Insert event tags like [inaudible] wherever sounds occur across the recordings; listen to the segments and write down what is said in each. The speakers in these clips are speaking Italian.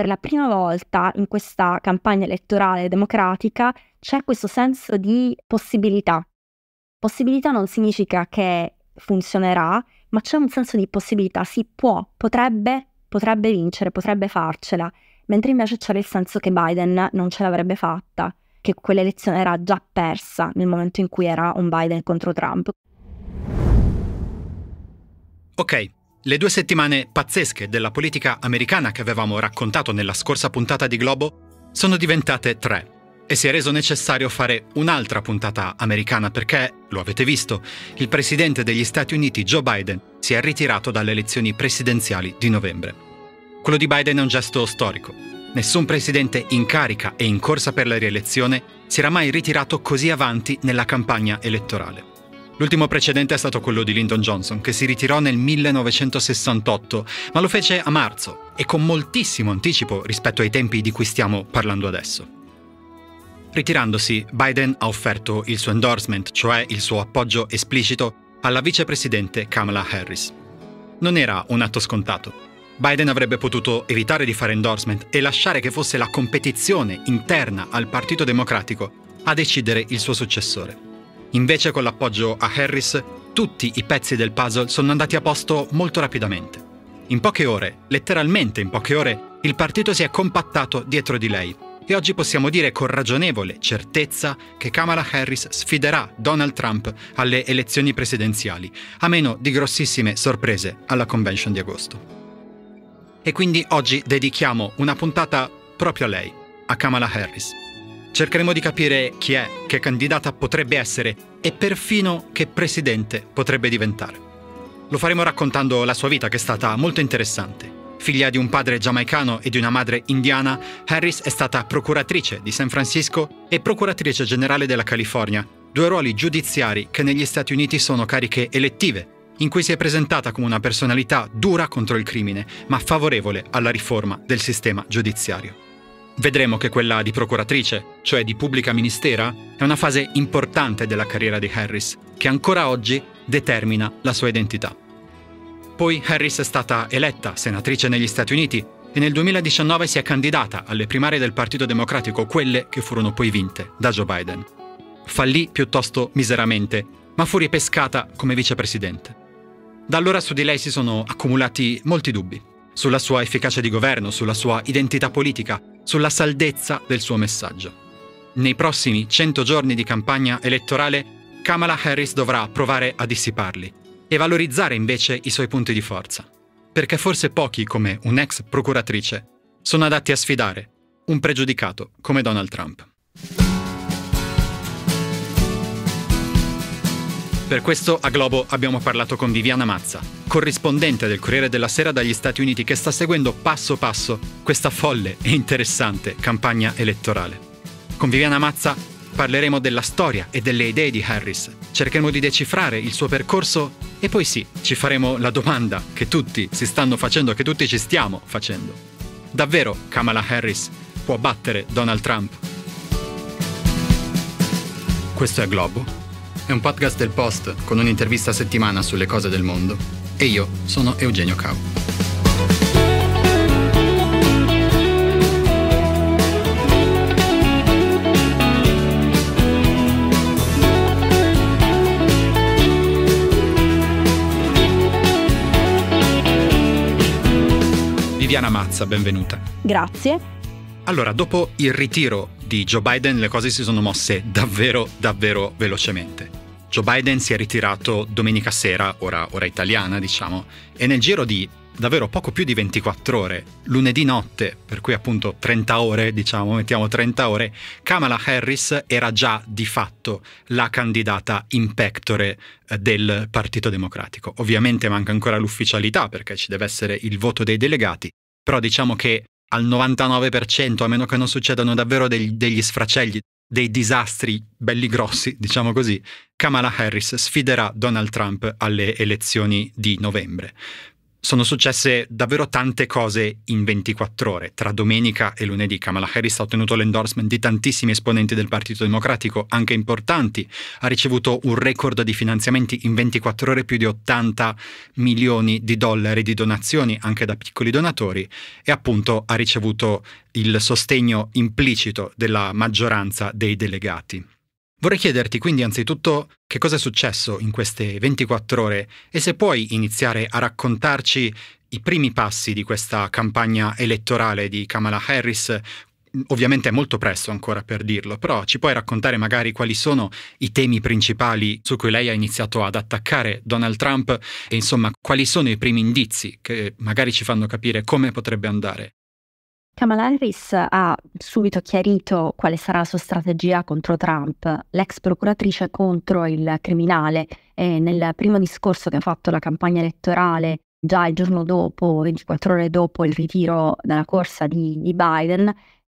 per la prima volta in questa campagna elettorale democratica c'è questo senso di possibilità. Possibilità non significa che funzionerà, ma c'è un senso di possibilità, si può, potrebbe, potrebbe vincere, potrebbe farcela, mentre invece c'era il senso che Biden non ce l'avrebbe fatta, che quell'elezione era già persa nel momento in cui era un Biden contro Trump. Ok, le due settimane pazzesche della politica americana che avevamo raccontato nella scorsa puntata di Globo sono diventate tre e si è reso necessario fare un'altra puntata americana perché, lo avete visto, il presidente degli Stati Uniti Joe Biden si è ritirato dalle elezioni presidenziali di novembre. Quello di Biden è un gesto storico. Nessun presidente in carica e in corsa per la rielezione si era mai ritirato così avanti nella campagna elettorale. L'ultimo precedente è stato quello di Lyndon Johnson, che si ritirò nel 1968, ma lo fece a marzo e con moltissimo anticipo rispetto ai tempi di cui stiamo parlando adesso. Ritirandosi, Biden ha offerto il suo endorsement, cioè il suo appoggio esplicito, alla vicepresidente Kamala Harris. Non era un atto scontato. Biden avrebbe potuto evitare di fare endorsement e lasciare che fosse la competizione interna al Partito Democratico a decidere il suo successore. Invece con l'appoggio a Harris, tutti i pezzi del puzzle sono andati a posto molto rapidamente. In poche ore, letteralmente in poche ore, il partito si è compattato dietro di lei e oggi possiamo dire con ragionevole certezza che Kamala Harris sfiderà Donald Trump alle elezioni presidenziali, a meno di grossissime sorprese alla convention di agosto. E quindi oggi dedichiamo una puntata proprio a lei, a Kamala Harris. Cercheremo di capire chi è, che candidata potrebbe essere e perfino che presidente potrebbe diventare. Lo faremo raccontando la sua vita che è stata molto interessante. Figlia di un padre giamaicano e di una madre indiana, Harris è stata procuratrice di San Francisco e procuratrice generale della California, due ruoli giudiziari che negli Stati Uniti sono cariche elettive, in cui si è presentata come una personalità dura contro il crimine, ma favorevole alla riforma del sistema giudiziario. Vedremo che quella di procuratrice, cioè di pubblica ministera, è una fase importante della carriera di Harris, che ancora oggi determina la sua identità. Poi Harris è stata eletta senatrice negli Stati Uniti e nel 2019 si è candidata alle primarie del Partito Democratico, quelle che furono poi vinte da Joe Biden. Fallì piuttosto miseramente, ma fu ripescata come vicepresidente. Da allora su di lei si sono accumulati molti dubbi, sulla sua efficacia di governo, sulla sua identità politica, sulla saldezza del suo messaggio. Nei prossimi 100 giorni di campagna elettorale, Kamala Harris dovrà provare a dissiparli e valorizzare invece i suoi punti di forza, perché forse pochi come un'ex procuratrice sono adatti a sfidare un pregiudicato come Donald Trump. Per questo a Globo abbiamo parlato con Viviana Mazza, corrispondente del Corriere della Sera dagli Stati Uniti che sta seguendo passo passo questa folle e interessante campagna elettorale. Con Viviana Mazza parleremo della storia e delle idee di Harris, cercheremo di decifrare il suo percorso e poi sì, ci faremo la domanda che tutti si stanno facendo, che tutti ci stiamo facendo. Davvero Kamala Harris può battere Donald Trump? Questo è Globo è un podcast del Post con un'intervista a settimana sulle cose del mondo. E io sono Eugenio Cao. Viviana Mazza, benvenuta. Grazie. Allora, dopo il ritiro di Joe Biden le cose si sono mosse davvero, davvero velocemente. Joe Biden si è ritirato domenica sera, ora, ora italiana diciamo, e nel giro di davvero poco più di 24 ore, lunedì notte, per cui appunto 30 ore, diciamo, mettiamo 30 ore, Kamala Harris era già di fatto la candidata in pectore eh, del Partito Democratico. Ovviamente manca ancora l'ufficialità perché ci deve essere il voto dei delegati, però diciamo che al 99%, a meno che non succedano davvero degli, degli sfracelli, dei disastri belli grossi, diciamo così, Kamala Harris sfiderà Donald Trump alle elezioni di novembre sono successe davvero tante cose in 24 ore. Tra domenica e lunedì Kamala Harris ha ottenuto l'endorsement di tantissimi esponenti del Partito Democratico, anche importanti. Ha ricevuto un record di finanziamenti in 24 ore più di 80 milioni di dollari di donazioni, anche da piccoli donatori, e appunto ha ricevuto il sostegno implicito della maggioranza dei delegati. Vorrei chiederti quindi anzitutto che cosa è successo in queste 24 ore e se puoi iniziare a raccontarci i primi passi di questa campagna elettorale di Kamala Harris. Ovviamente è molto presto ancora per dirlo, però ci puoi raccontare magari quali sono i temi principali su cui lei ha iniziato ad attaccare Donald Trump e insomma quali sono i primi indizi che magari ci fanno capire come potrebbe andare. Kamala Harris ha subito chiarito quale sarà la sua strategia contro Trump, l'ex procuratrice contro il criminale e nel primo discorso che ha fatto la campagna elettorale già il giorno dopo, 24 ore dopo il ritiro dalla corsa di, di Biden,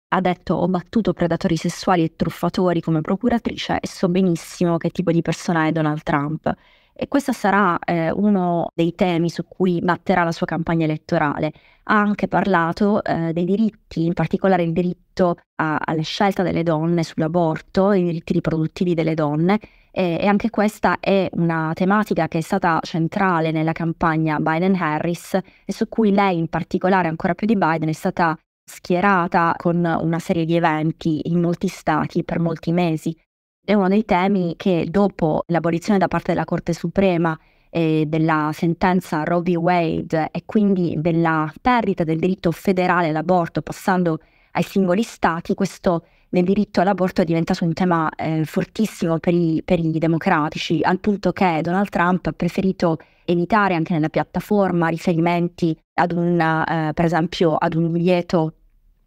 ha detto ho battuto predatori sessuali e truffatori come procuratrice e so benissimo che tipo di persona è Donald Trump. E questo sarà eh, uno dei temi su cui batterà la sua campagna elettorale. Ha anche parlato eh, dei diritti, in particolare il diritto a, alla scelta delle donne sull'aborto, i diritti riproduttivi delle donne e, e anche questa è una tematica che è stata centrale nella campagna Biden-Harris e su cui lei in particolare, ancora più di Biden, è stata schierata con una serie di eventi in molti stati per molti mesi è uno dei temi che dopo l'abolizione da parte della Corte Suprema e della sentenza Roe v. Wade e quindi della perdita del diritto federale all'aborto passando ai singoli stati, questo del diritto all'aborto è diventato un tema eh, fortissimo per i, per i democratici, al punto che Donald Trump ha preferito evitare anche nella piattaforma riferimenti ad un, eh, per esempio, ad un lieto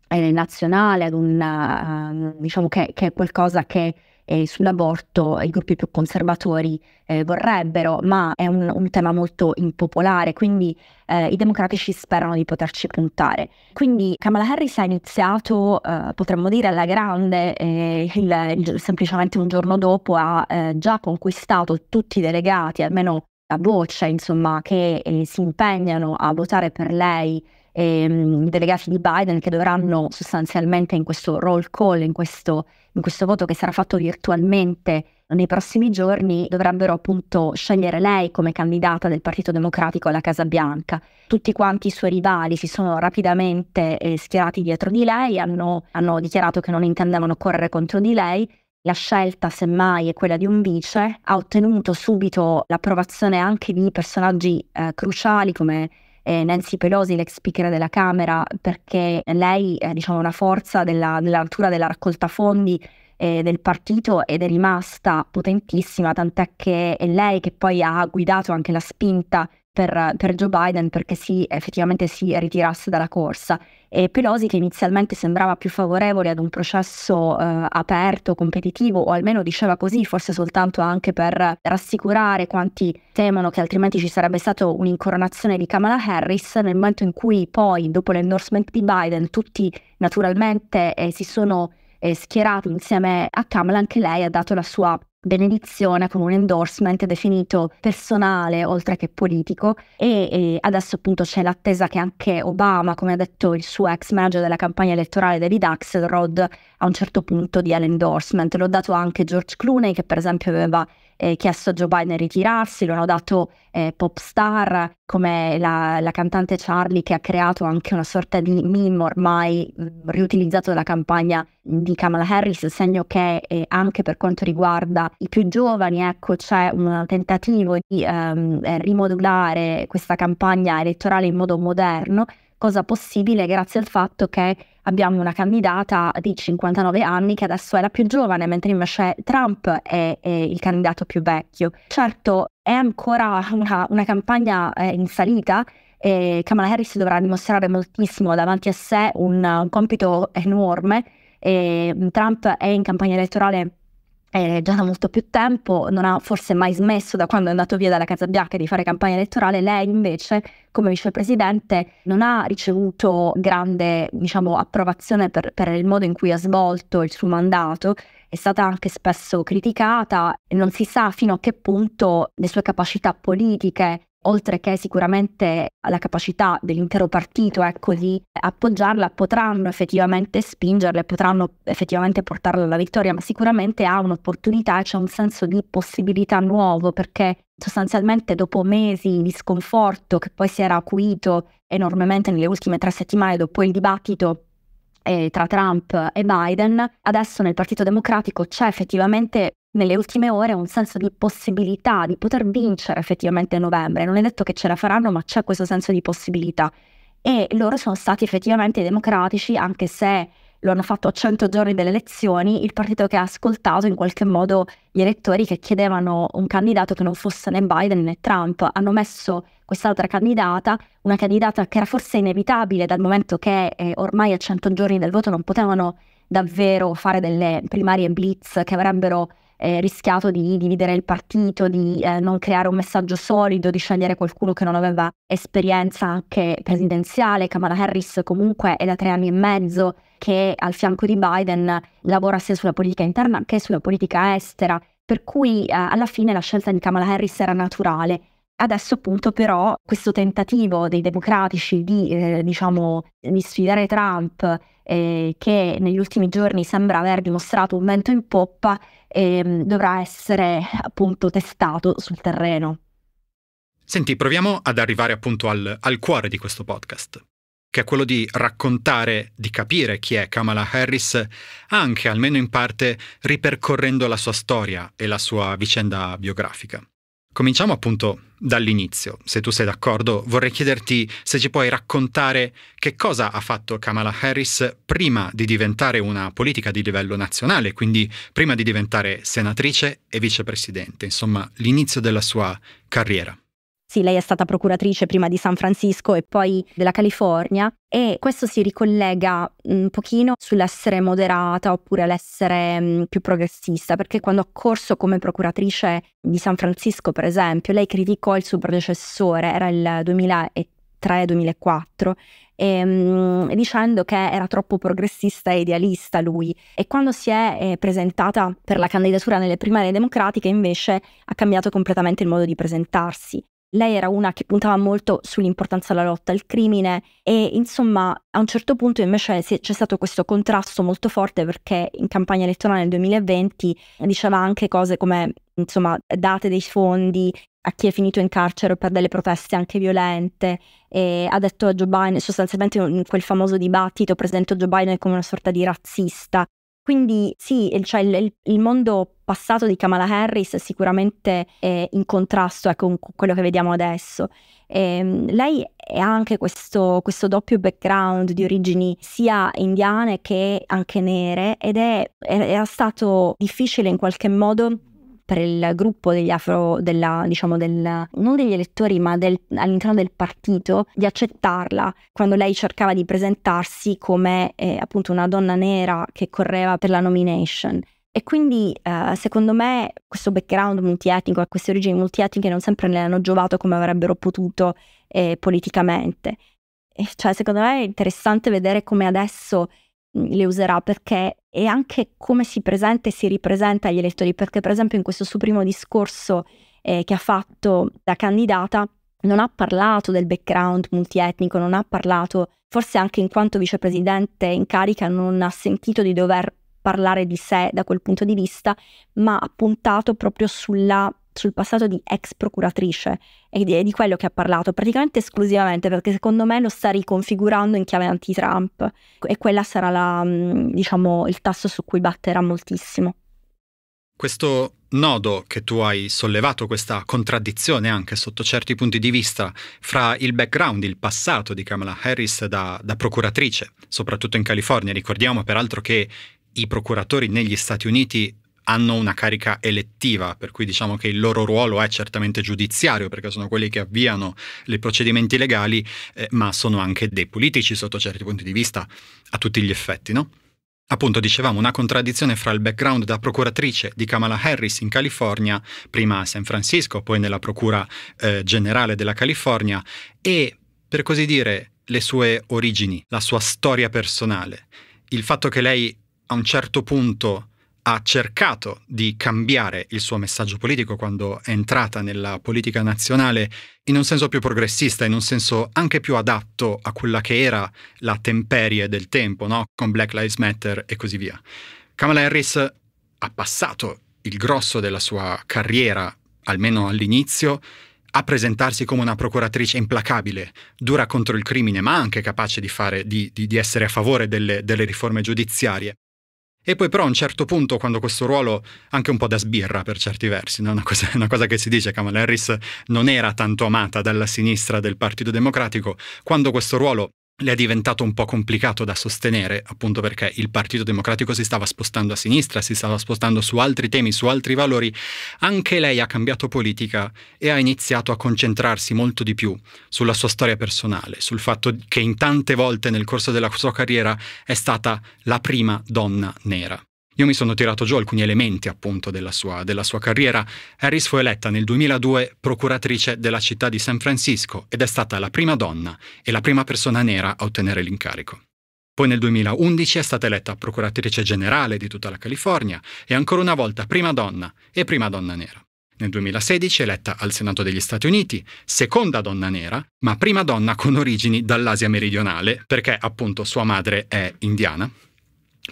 eh, nazionale, ad un, eh, diciamo che, che è qualcosa che eh, sull'aborto i gruppi più conservatori eh, vorrebbero, ma è un, un, tema molto impopolare, quindi eh, i democratici sperano di poterci puntare. Quindi Kamala Harris ha iniziato, eh, potremmo dire, alla grande, eh, il, il, semplicemente un giorno dopo ha eh, già conquistato tutti i delegati, almeno a voce, insomma, che si impegnano a votare per lei ehm, delegati di Biden che dovranno mm. sostanzialmente in questo roll call, in questo, in questo voto che sarà fatto virtualmente nei prossimi giorni dovrebbero appunto scegliere lei come candidata del Partito Democratico alla Casa Bianca. Tutti quanti i suoi rivali si sono rapidamente eh, schierati dietro di lei, hanno, hanno, dichiarato che non intendevano correre contro di lei. La scelta, semmai, è quella di un vice, ha ottenuto subito l'approvazione anche di personaggi eh, cruciali come eh, Nancy Pelosi, l'ex speaker della Camera, perché lei è diciamo, una forza della, della natura della raccolta fondi eh, del partito ed è rimasta potentissima, tant'è che è lei che poi ha guidato anche la spinta per, per Joe Biden perché si, effettivamente si ritirasse dalla corsa e Pelosi che inizialmente sembrava più favorevole ad un processo eh, aperto, competitivo o almeno diceva così, forse soltanto anche per rassicurare quanti temono che altrimenti ci sarebbe stata un'incoronazione di Kamala Harris, nel momento in cui poi dopo l'endorsement di Biden tutti naturalmente eh, si sono eh, schierati insieme a Kamala, anche lei ha dato la sua benedizione con un endorsement definito personale oltre che politico e, e, adesso appunto c'è l'attesa che anche Obama, come ha detto il suo ex manager della campagna elettorale David Axelrod, a un certo punto di all'endorsement. L'ho dato anche George Clooney che per esempio aveva eh, chiesto a Joe Biden di ritirarsi, lo dato eh, pop star come la, la, cantante Charlie che ha creato anche una sorta di meme ormai mm, riutilizzato dalla campagna di Kamala Harris, segno che eh, anche per quanto riguarda i più giovani ecco, c'è un tentativo di ehm, eh, rimodulare questa campagna elettorale in modo moderno cosa possibile grazie al fatto che abbiamo una candidata di 59 anni che adesso è la più giovane, mentre invece Trump è, è il candidato più vecchio. Certo, è ancora una, una campagna eh, in salita. E Kamala Harris dovrà dimostrare moltissimo davanti a sé un, un compito enorme. E mm, Trump è in campagna elettorale eh, già da molto più tempo, non ha forse mai smesso da quando è andato via dalla Casa Bianca di fare campagna elettorale, lei invece come vicepresidente non ha ricevuto grande diciamo, approvazione per, per il modo in cui ha svolto il suo mandato, è stata anche spesso criticata e non si sa fino a che punto le sue capacità politiche oltre che sicuramente alla capacità dell'intero partito ecco, di appoggiarla, potranno effettivamente spingerla e potranno effettivamente portarla alla vittoria, ma sicuramente ha un'opportunità e c'è un senso di possibilità nuovo perché sostanzialmente dopo mesi di sconforto che poi si era acuito enormemente nelle ultime tre settimane dopo il dibattito eh, tra Trump e Biden, adesso nel Partito Democratico c'è effettivamente nelle ultime ore un senso di possibilità di poter vincere effettivamente a novembre. Non è detto che ce la faranno, ma c'è questo senso di possibilità. E loro sono stati effettivamente democratici, anche se lo hanno fatto a 100 giorni delle elezioni, il partito che ha ascoltato in qualche modo gli elettori che chiedevano un candidato che non fosse né Biden né Trump. Hanno messo quest'altra candidata, una candidata che era forse inevitabile dal momento che eh, ormai a 100 giorni del voto non potevano davvero fare delle primarie blitz che avrebbero eh, rischiato di dividere il partito, di eh, non creare un messaggio solido, di scegliere qualcuno che non aveva esperienza anche presidenziale. Kamala Harris comunque è da tre anni e mezzo che al fianco di Biden lavora sia sulla politica interna che sulla politica estera, per cui eh, alla fine la scelta di Kamala Harris era naturale. Adesso appunto però questo tentativo dei democratici di, eh, diciamo, di sfidare Trump, eh, che negli ultimi giorni sembra aver dimostrato un vento in poppa, eh, dovrà essere appunto testato sul terreno. Senti, proviamo ad arrivare appunto al, al cuore di questo podcast, che è quello di raccontare, di capire chi è Kamala Harris, anche almeno in parte ripercorrendo la sua storia e la sua vicenda biografica. Cominciamo appunto dall'inizio. Se tu sei d'accordo, vorrei chiederti se ci puoi raccontare che cosa ha fatto Kamala Harris prima di diventare una politica di livello nazionale, quindi prima di diventare senatrice e vicepresidente, insomma l'inizio della sua carriera. Sì, lei è stata procuratrice prima di San Francisco e poi della California e questo si ricollega un pochino sull'essere moderata oppure l'essere mm, più progressista, perché quando ha corso come procuratrice di San Francisco, per esempio, lei criticò il suo predecessore, era il 2003-2004, e, mm, dicendo che era troppo progressista e idealista lui e quando si è eh, presentata per la candidatura nelle primarie democratiche invece ha cambiato completamente il modo di presentarsi lei era una che puntava molto sull'importanza della lotta al crimine e insomma a un certo punto invece c'è stato questo contrasto molto forte perché in campagna elettorale nel 2020 diceva anche cose come insomma date dei fondi a chi è finito in carcere per delle proteste anche violente e ha detto a Joe Biden sostanzialmente in quel famoso dibattito presentò Joe Biden come una sorta di razzista quindi sì, il, cioè il, il, mondo passato di Kamala Harris sicuramente è in contrasto ecco, con quello che vediamo adesso. E, ehm, lei ha anche questo, questo, doppio background di origini sia indiane che anche nere ed è, era stato difficile in qualche modo per il gruppo degli afro, della, diciamo, del, non degli elettori, ma del, all'interno del partito, di accettarla quando lei cercava di presentarsi come eh, appunto una donna nera che correva per la nomination. E quindi eh, secondo me questo background multietnico e queste origini multietniche non sempre le hanno giovato come avrebbero potuto eh, politicamente. E cioè, secondo me è interessante vedere come adesso Mhmm, le userà perché è anche come si presenta e si ripresenta agli elettori, perché per esempio in questo suo primo discorso eh, che ha fatto da candidata non ha parlato del background multietnico, non ha parlato, forse anche in quanto vicepresidente in carica non ha sentito di dover parlare di sé da quel punto di vista, ma ha puntato proprio sulla sul passato di ex procuratrice e di, di quello che ha parlato praticamente esclusivamente perché secondo me lo sta riconfigurando in chiave anti-Trump e quella sarà la, mm, diciamo, il tasso su cui batterà moltissimo. Questo nodo che tu hai sollevato, questa contraddizione anche sotto certi punti di vista fra il background, il passato di Kamala Harris da, da, procuratrice, soprattutto in California. Ricordiamo peraltro che i procuratori negli Stati Uniti hanno una carica elettiva, per cui diciamo che il loro ruolo è certamente giudiziario, perché sono quelli che avviano i procedimenti legali, eh, ma sono anche dei politici sotto certi punti di vista, a tutti gli effetti, no? Appunto, dicevamo, una contraddizione fra il background da procuratrice di Kamala Harris in California, prima a San Francisco, poi nella Procura eh, Generale della California, e, per così dire, le sue origini, la sua storia personale. Il fatto che lei a un certo punto ha cercato di cambiare il suo messaggio politico quando è entrata nella politica nazionale in un senso più progressista, in un senso anche più adatto a quella che era la temperie del tempo, no? con Black Lives Matter e così via. Kamala Harris ha passato il grosso della sua carriera, almeno all'inizio, a presentarsi come una procuratrice implacabile, dura contro il crimine, ma anche capace di, fare, di, di, di essere a favore delle, delle riforme giudiziarie. E poi però a un certo punto, quando questo ruolo, anche un po' da sbirra per certi versi, no? una, cosa, [laughs] una, cosa, che si dice, Kamala Harris non era tanto amata dalla sinistra del Partito Democratico, quando questo ruolo le è diventato un po' complicato da sostenere, appunto perché il Partito Democratico si stava spostando a sinistra, si stava spostando su altri temi, su altri valori, anche lei ha cambiato politica e ha iniziato a concentrarsi molto di più sulla sua storia personale, sul fatto che in tante volte nel corso della sua carriera è stata la prima donna nera. Io mi sono tirato giù alcuni elementi appunto della sua, della sua carriera. Harris fu eletta nel 2002 procuratrice della città di San Francisco ed è stata la prima donna e la prima persona nera a ottenere l'incarico. Poi nel 2011 è stata eletta procuratrice generale di tutta la California e ancora una volta prima donna e prima donna nera. Nel 2016 è eletta al Senato degli Stati Uniti, seconda donna nera, ma prima donna con origini dall'Asia meridionale, perché appunto sua madre è indiana,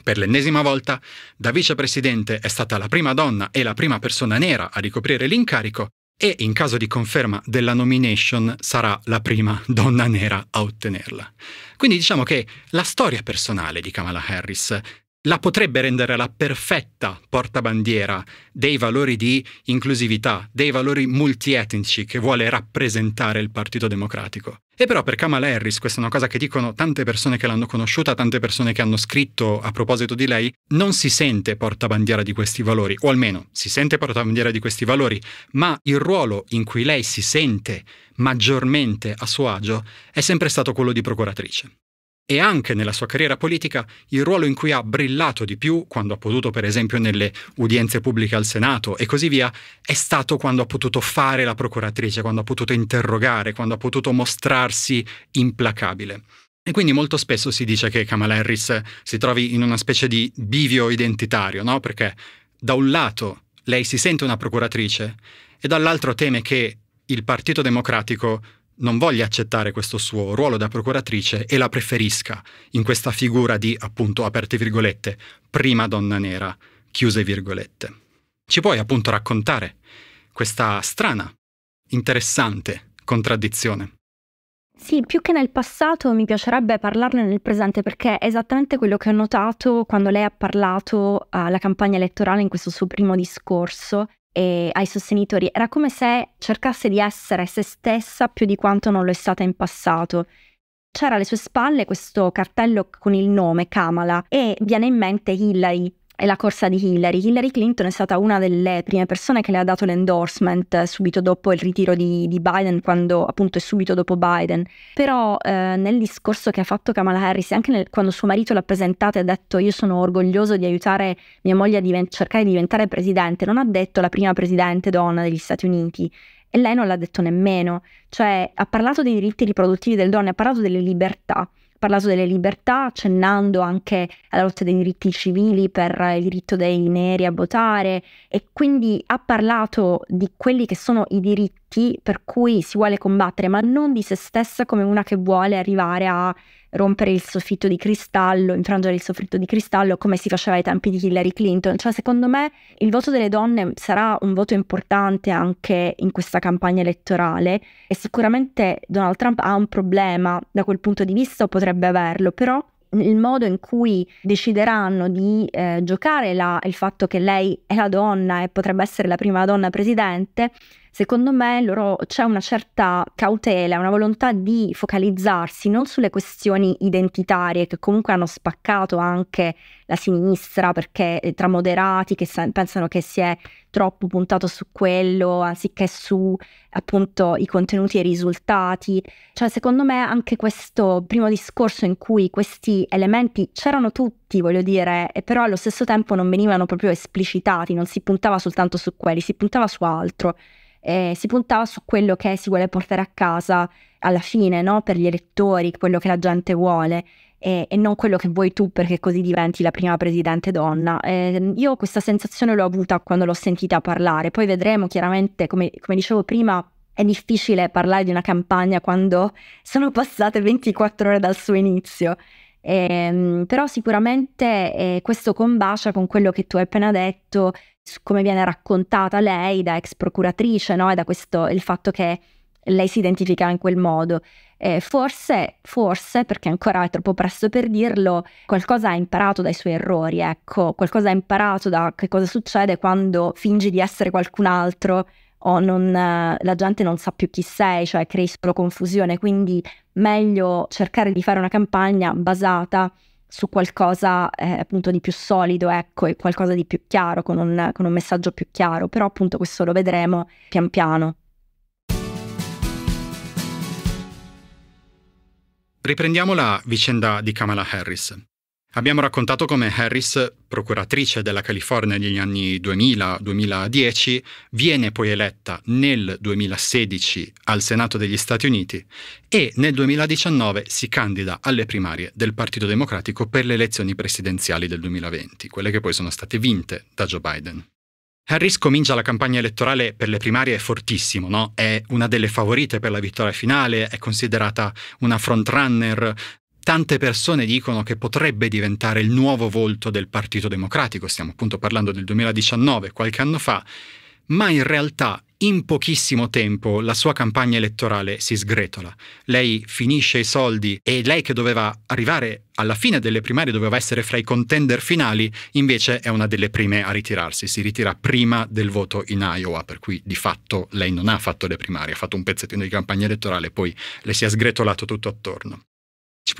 per l'ennesima volta, da vicepresidente è stata la prima donna e la prima persona nera a ricoprire l'incarico e, in caso di conferma della nomination, sarà la prima donna nera a ottenerla. Quindi diciamo che la storia personale di Kamala Harris la potrebbe rendere la perfetta portabandiera dei valori di inclusività, dei valori multietnici che vuole rappresentare il Partito Democratico. E però per Kamala Harris, questa è una cosa che dicono tante persone che l'hanno conosciuta, tante persone che hanno scritto a proposito di lei, non si sente portabandiera di questi valori, o almeno si sente portabandiera di questi valori, ma il ruolo in cui lei si sente maggiormente a suo agio è sempre stato quello di procuratrice e anche nella sua carriera politica il ruolo in cui ha brillato di più, quando ha potuto per esempio nelle udienze pubbliche al Senato e così via, è stato quando ha potuto fare la procuratrice, quando ha potuto interrogare, quando ha potuto mostrarsi implacabile. E quindi molto spesso si dice che Kamala Harris si trovi in una specie di bivio identitario, no? Perché da un lato lei si sente una procuratrice e dall'altro teme che il Partito Democratico non voglia accettare questo suo ruolo da procuratrice e la preferisca in questa figura di, appunto, aperte virgolette, prima donna nera, chiuse virgolette. Ci puoi appunto raccontare questa strana, interessante contraddizione? Sì, più che nel passato mi piacerebbe parlarne nel presente perché è esattamente quello che ho notato quando lei ha parlato alla campagna elettorale in questo suo primo discorso e ai sostenitori, era come se cercasse di essere se stessa più di quanto non lo è stata in passato. C'era alle sue spalle questo cartello con il nome Kamala e viene in mente Hillary, è la corsa di Hillary. Hillary Clinton è stata una delle prime persone che le ha dato l'endorsement eh, subito dopo il ritiro di, di Biden, quando appunto è subito dopo Biden. Però eh, nel discorso che ha fatto Kamala Harris, anche nel, quando suo marito l'ha presentata e ha detto io sono orgoglioso di aiutare mia moglie a diven- cercare di diventare presidente, non ha detto la prima presidente donna degli Stati Uniti e lei non l'ha detto nemmeno, cioè ha parlato dei diritti riproduttivi delle donne, ha parlato delle libertà, parlato delle libertà, accennando anche alla lotta dei diritti civili per il diritto dei neri a votare e quindi ha parlato di quelli che sono i diritti tutti, per cui si vuole combattere, ma non di se stessa come una che vuole arrivare a rompere il soffitto di cristallo, infrangere il soffitto di cristallo come si faceva ai tempi di Hillary Clinton. Cioè, secondo me il voto delle donne sarà un voto importante anche in questa campagna elettorale e sicuramente Donald Trump ha un problema da quel punto di vista o potrebbe averlo, però il modo in cui decideranno di eh, giocare la, il fatto che lei è la donna e potrebbe essere la prima donna presidente Secondo me loro c'è una certa cautela, una volontà di focalizzarsi non sulle questioni identitarie che comunque hanno spaccato anche la sinistra perché eh, tra moderati che sa- pensano che si è troppo puntato su quello anziché su appunto i contenuti e i risultati. Cioè secondo me anche questo primo discorso in cui questi elementi c'erano tutti, voglio dire, e però allo stesso tempo non venivano proprio esplicitati, non si puntava soltanto su quelli, si puntava su altro eh, si puntava su quello che si vuole portare a casa alla fine, no? per gli elettori, quello che la gente vuole e, e, non quello che vuoi tu perché così diventi la prima presidente donna. Eh, io questa sensazione l'ho avuta quando l'ho sentita parlare, poi vedremo chiaramente, come, come dicevo prima, è difficile parlare di una campagna quando sono passate 24 ore dal suo inizio. Eh, però sicuramente eh, questo combacia con quello che tu hai appena detto come viene raccontata lei da ex procuratrice, no? E da questo il fatto che lei si identifica in quel modo. Eh, forse, forse, perché ancora è troppo presto per dirlo, qualcosa ha imparato dai suoi errori, ecco, qualcosa ha imparato da che cosa succede quando fingi di essere qualcun altro o non, la gente non sa più chi sei, cioè crei solo confusione, quindi meglio cercare di fare una campagna basata su qualcosa eh, appunto di più solido, ecco, e qualcosa di più chiaro, con un, con un messaggio più chiaro, però appunto questo lo vedremo pian piano. Riprendiamo la vicenda di Kamala Harris. Abbiamo raccontato come Harris, procuratrice della California negli anni 2000-2010, viene poi eletta nel 2016 al Senato degli Stati Uniti e nel 2019 si candida alle primarie del Partito Democratico per le elezioni presidenziali del 2020, quelle che poi sono state vinte da Joe Biden. Harris comincia la campagna elettorale per le primarie fortissimo, no? È una delle favorite per la vittoria finale, è considerata una frontrunner tante persone dicono che potrebbe diventare il nuovo volto del Partito Democratico, stiamo appunto parlando del 2019, qualche anno fa, ma in realtà in pochissimo tempo la sua campagna elettorale si sgretola. Lei finisce i soldi e lei che doveva arrivare alla fine delle primarie, doveva essere fra i contender finali, invece è una delle prime a ritirarsi. Si ritira prima del voto in Iowa, per cui di fatto lei non ha fatto le primarie, ha fatto un pezzettino di campagna elettorale, e poi le si è sgretolato tutto attorno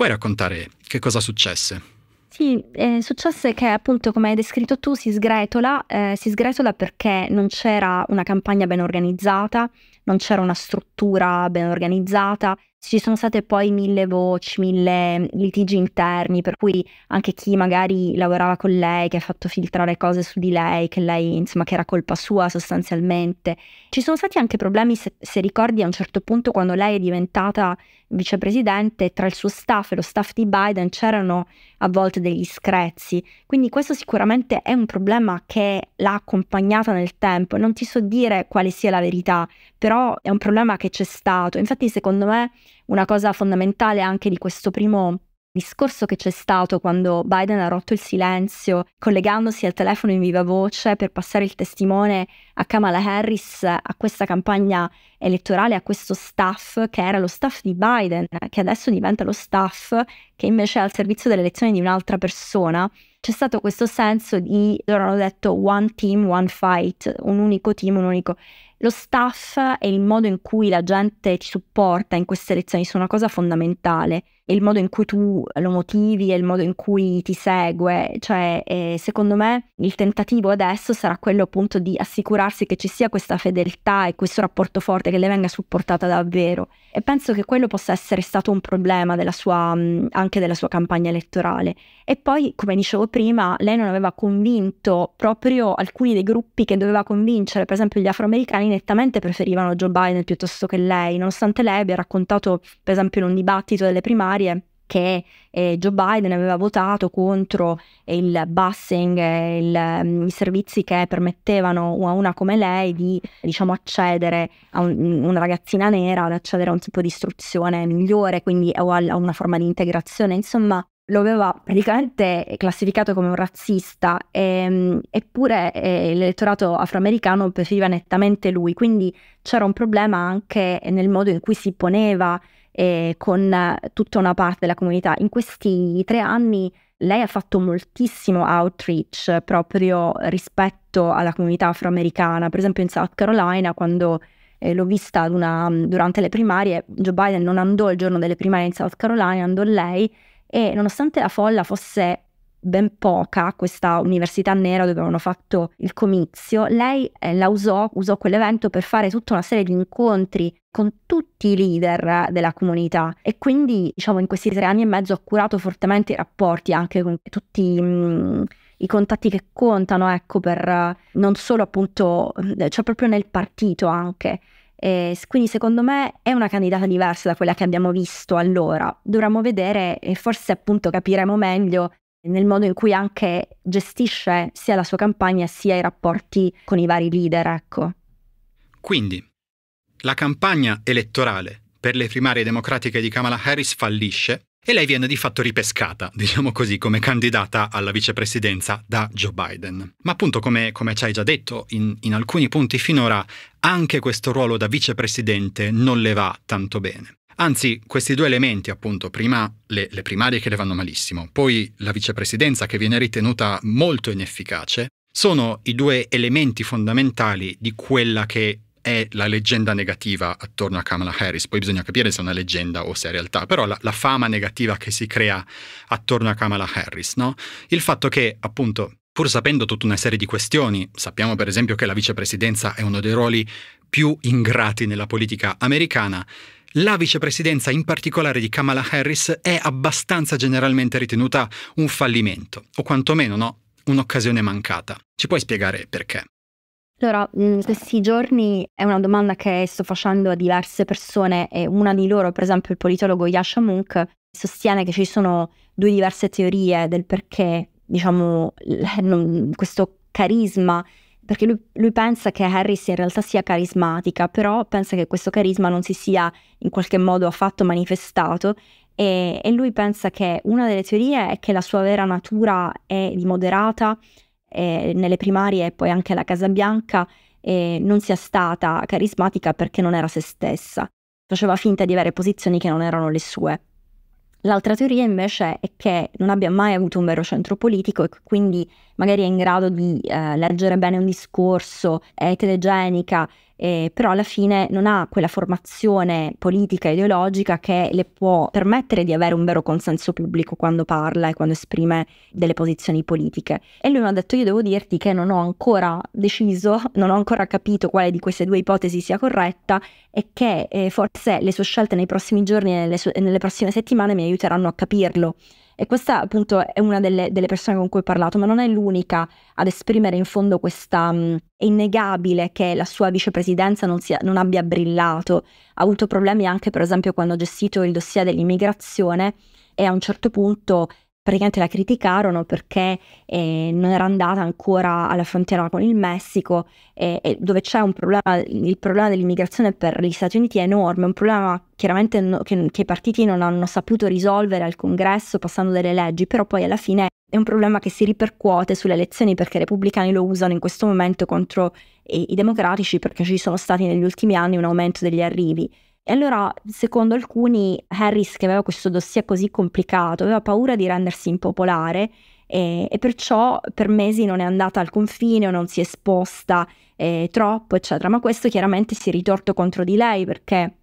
puoi raccontare che cosa successe? Sì, eh, successe che appunto come hai descritto tu si sgretola, eh, si sgretola perché non c'era una campagna ben organizzata, non c'era una struttura ben organizzata, ci sono state poi mille voci, mille litigi interni, per cui anche chi magari lavorava con lei, che ha fatto filtrare cose su di lei, che lei insomma che era colpa sua sostanzialmente. Ci sono stati anche problemi, se, se ricordi a un certo punto quando lei è diventata vicepresidente, tra il suo staff e lo staff di Biden c'erano a volte degli screzi. Quindi questo sicuramente è un problema che l'ha accompagnata nel tempo. Non ti so dire quale sia la verità, però è un problema che c'è stato. Infatti, secondo me, una cosa fondamentale anche di questo primo discorso che c'è stato quando Biden ha rotto il silenzio collegandosi al telefono in viva voce per passare il testimone a Kamala Harris a questa campagna elettorale, a questo staff che era lo staff di Biden, che adesso diventa lo staff che invece è al servizio delle elezioni di un'altra persona, c'è stato questo senso di, loro hanno detto one team, one fight, un unico team, un unico... Lo staff e il modo in cui la gente ci supporta in queste elezioni sono una cosa fondamentale è il modo in cui tu lo motivi, e il modo in cui ti segue, cioè eh, secondo me il tentativo adesso sarà quello appunto di assicurarsi che ci sia questa fedeltà e questo rapporto forte che le venga supportata davvero e penso che quello possa essere stato un problema della sua, mm, anche della sua campagna elettorale e poi come dicevo prima lei non aveva convinto proprio alcuni dei gruppi che doveva convincere, per esempio gli afroamericani nettamente preferivano Joe Biden piuttosto che lei, nonostante lei abbia raccontato per esempio in un dibattito delle primarie primarie che eh, Joe Biden aveva votato contro il busing, il, um, i servizi che permettevano a una come lei di diciamo, accedere a un, mm, una ragazzina nera, ad accedere a un tipo di istruzione migliore, quindi o a, a una forma di integrazione, insomma lo aveva praticamente classificato come un razzista, e, ehm, eppure eh, l'elettorato afroamericano preferiva nettamente lui, quindi c'era un problema anche nel modo in cui si poneva eh, con tutta una parte della comunità. In questi tre anni lei ha fatto moltissimo outreach proprio rispetto alla comunità afroamericana, per esempio in South Carolina quando eh, l'ho vista una, mm, durante le primarie, Joe Biden non andò il giorno delle primarie in South Carolina, andò lei e nonostante la folla fosse ben poca, questa università nera dove avevano fatto il comizio, lei eh, la usò, usò quell'evento per fare tutta una serie di incontri con tutti i leader della comunità e quindi diciamo in questi tre anni e mezzo ha curato fortemente i rapporti anche con tutti mh, mm, i contatti che contano, ecco, per eh, non solo appunto, mm, cioè proprio nel partito anche. E quindi secondo me è una candidata diversa da quella che abbiamo visto allora. Dovremmo vedere e forse appunto capiremo meglio nel modo in cui anche gestisce sia la sua campagna sia i rapporti con i vari leader, ecco. Quindi, la campagna elettorale per le primarie democratiche di Kamala Harris fallisce e lei viene di fatto ripescata, diciamo così, come candidata alla vicepresidenza da Joe Biden. Ma appunto, come, come ci hai già detto, in, in alcuni punti finora anche questo ruolo da vicepresidente non le va tanto bene. Anzi, questi due elementi, appunto, prima le, le primarie che le vanno malissimo, poi la vicepresidenza che viene ritenuta molto inefficace, sono i due elementi fondamentali di quella che è la leggenda negativa attorno a Kamala Harris. Poi bisogna capire se è una leggenda o se è realtà, però la, la fama negativa che si crea attorno a Kamala Harris, no? Il fatto che, appunto, pur sapendo tutta una serie di questioni, sappiamo per esempio che la vicepresidenza è uno dei ruoli più ingrati nella politica americana, la vicepresidenza in particolare di Kamala Harris è abbastanza generalmente ritenuta un fallimento, o quantomeno no, un'occasione mancata. Ci puoi spiegare perché? Allora, in mm, questi giorni è una domanda che sto facendo a diverse persone e una di loro, per esempio il politologo Yasha Munk, sostiene che ci sono due diverse teorie del perché, diciamo, questo carisma perché lui, lui, pensa che Harris in realtà sia carismatica, però pensa che questo carisma non si sia in qualche modo affatto manifestato e, e lui pensa che una delle teorie è che la sua vera natura è di moderata eh, nelle primarie e poi anche alla Casa Bianca eh, non sia stata carismatica perché non era se stessa, faceva finta di avere posizioni che non erano le sue. L'altra teoria invece è che non abbia mai avuto un vero centro politico e quindi magari è in grado di eh, leggere bene un discorso, è telegenica, eh, però alla fine non ha quella formazione politica e ideologica che le può permettere di avere un vero consenso pubblico quando parla e quando esprime delle posizioni politiche. E lui mi ha detto io devo dirti che non ho ancora deciso, non ho ancora capito quale di queste due ipotesi sia corretta e che eh, forse le sue scelte nei prossimi giorni e nelle, nelle prossime settimane mi aiuteranno a capirlo. E questa appunto è una delle, delle, persone con cui ho parlato, ma non è l'unica ad esprimere in fondo questa... Mh, è innegabile che la sua vicepresidenza non, sia, non abbia brillato, ha avuto problemi anche per esempio quando ha gestito il dossier dell'immigrazione e a un certo punto praticamente la criticarono perché eh, non era andata ancora alla frontiera con il Messico, eh, dove c'è un problema, il problema dell'immigrazione per gli Stati Uniti è enorme, un problema chiaramente no, che, che i partiti non hanno saputo risolvere al congresso passando delle leggi, però poi alla fine è un problema che si ripercuote sulle elezioni perché i repubblicani lo usano in questo momento contro i, i democratici perché ci sono stati negli ultimi anni un aumento degli arrivi. E allora, secondo alcuni, Harris, che aveva questo dossier così complicato, aveva paura di rendersi impopolare e, e perciò per mesi non è andata al confine o non si è esposta eh, troppo, eccetera. Ma questo chiaramente si è ritorto contro di lei perché